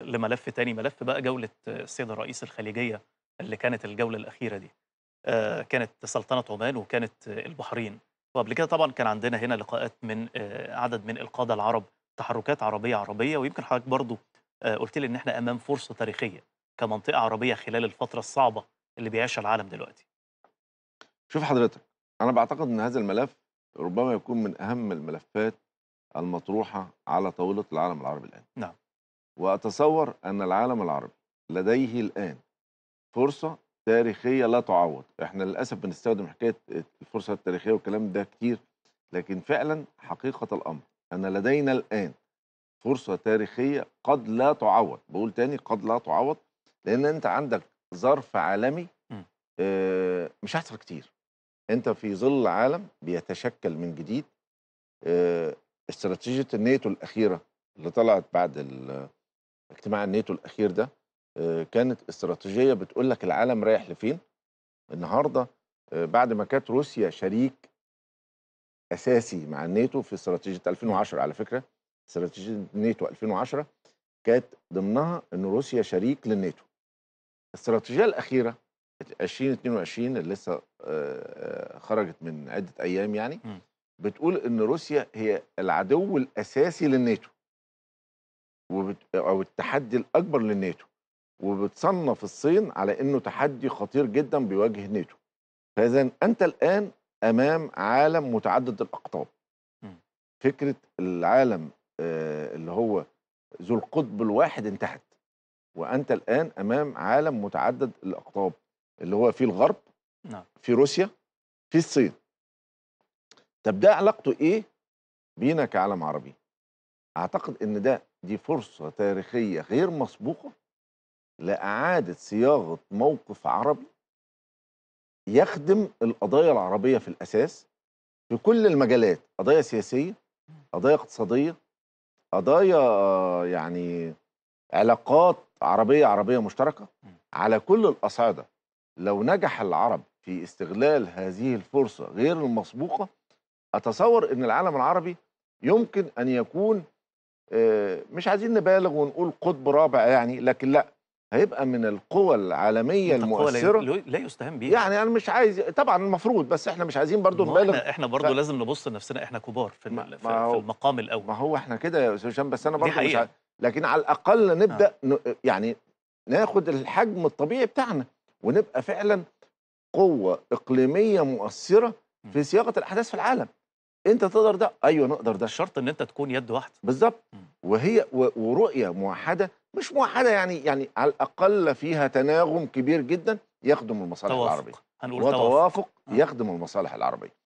لملف تاني ملف بقى جولة السيد الرئيس الخليجية اللي كانت الجولة الأخيرة دي آه، كانت سلطنة عمان وكانت البحرين وقبل كده طبعا كان عندنا هنا لقاءات من آه، عدد من القادة العرب تحركات عربية عربية ويمكن حضرتك برضو آه، قلت لي إن احنا أمام فرصة تاريخية كمنطقة عربية خلال الفترة الصعبة اللي بيعيشها العالم دلوقتي شوف حضرتك أنا بعتقد أن هذا الملف ربما يكون من أهم الملفات المطروحة على طاولة العالم العربي الآن نعم وأتصور أن العالم العربي لديه الآن فرصة تاريخية لا تعوض احنا للأسف بنستخدم حكاية الفرصة التاريخية والكلام ده كتير لكن فعلا حقيقة الأمر أن لدينا الآن فرصة تاريخية قد لا تعوض بقول تاني قد لا تعوض لأن أنت عندك ظرف عالمي آه، مش هيحصل كتير أنت في ظل عالم بيتشكل من جديد آه، استراتيجية الناتو الأخيرة اللي طلعت بعد اجتماع الناتو الاخير ده آه، كانت استراتيجيه بتقول لك العالم رايح لفين النهارده آه، بعد ما كانت روسيا شريك اساسي مع الناتو في استراتيجيه 2010 على فكره استراتيجيه الناتو 2010 كانت ضمنها ان روسيا شريك للناتو الاستراتيجيه الاخيره 2022 اللي لسه آه، خرجت من عده ايام يعني بتقول ان روسيا هي العدو الاساسي للناتو وبت... او التحدي الاكبر للناتو وبتصنف الصين على انه تحدي خطير جدا بيواجه ناتو فاذا انت الان امام عالم متعدد الاقطاب فكره العالم آه، اللي هو ذو القطب الواحد انتهت وانت الان امام عالم متعدد الاقطاب اللي هو في الغرب نعم. في روسيا في الصين طب ده علاقته ايه بينا كعالم عربي اعتقد ان ده دي فرصة تاريخية غير مسبوقة لإعادة صياغة موقف عربي يخدم القضايا العربية في الأساس في كل المجالات قضايا سياسية قضايا اقتصادية قضايا آه، يعني علاقات عربية عربية مشتركة على كل الأصعدة لو نجح العرب في استغلال هذه الفرصة غير المسبوقة أتصور أن العالم العربي يمكن أن يكون آه، مش عايزين نبالغ ونقول قطب رابع يعني لكن لا هيبقى من القوى العالميه المؤثره لا يستهان بيها يعني انا مش عايز طبعا المفروض بس احنا مش عايزين برضو نبالغ احنا, احنا برضو ف... لازم نبص لنفسنا احنا كبار في, ما في, ما هو... في المقام الاول ما هو احنا كده يا استاذ هشام بس انا برضو مش عايز... لكن على الاقل نبدا آه. ن... يعني ناخد الحجم الطبيعي بتاعنا ونبقى فعلا قوه اقليميه مؤثره في صياغه الاحداث في العالم انت تقدر ده ايوه نقدر ده الشرط ان انت تكون يد واحده بالظبط وهي ورؤيه موحده مش موحده يعني يعني على الاقل فيها تناغم كبير جدا يخدم المصالح توافق. العربيه هنقول وتوافق توافق. يخدم المصالح العربيه